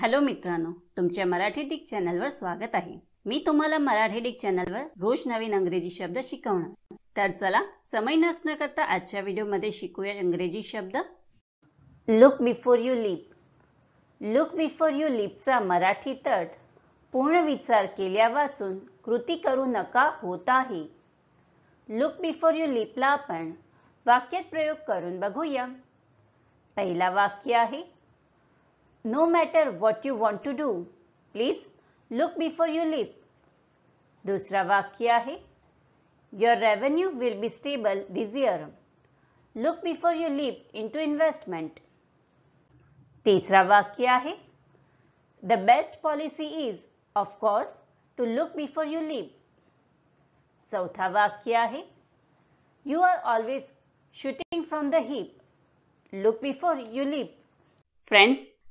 Hello मित्रांनो तुमच्या Marathi Dick चॅनलवर स्वागत आहे मी तुम्हाला मराठी डिक चॅनलवर रोज नवीन अंग्रेजी शब्द शिकवणार तर चला समय नसणं करता आजच्या व्हिडिओमध्ये शिकूया इंग्रजी शब्द look before you leap look before you लिपचा मराठी तट पूर्ण विचार केल्या वाचून कृती करू नका होत आहे लुक बिफोर यू लिपला आपण वाक्यात प्रयोग करून बघूया पहिला वाक्य आहे no matter what you want to do, please look before you leap. Dusra वाक्य hai: Your revenue will be stable this year. Look before you leap into investment. Tisra वाक्य hai: The best policy is, of course, to look before you leap. चौथा वाक्य hai: You are always shooting from the hip. Look before you leap. Friends,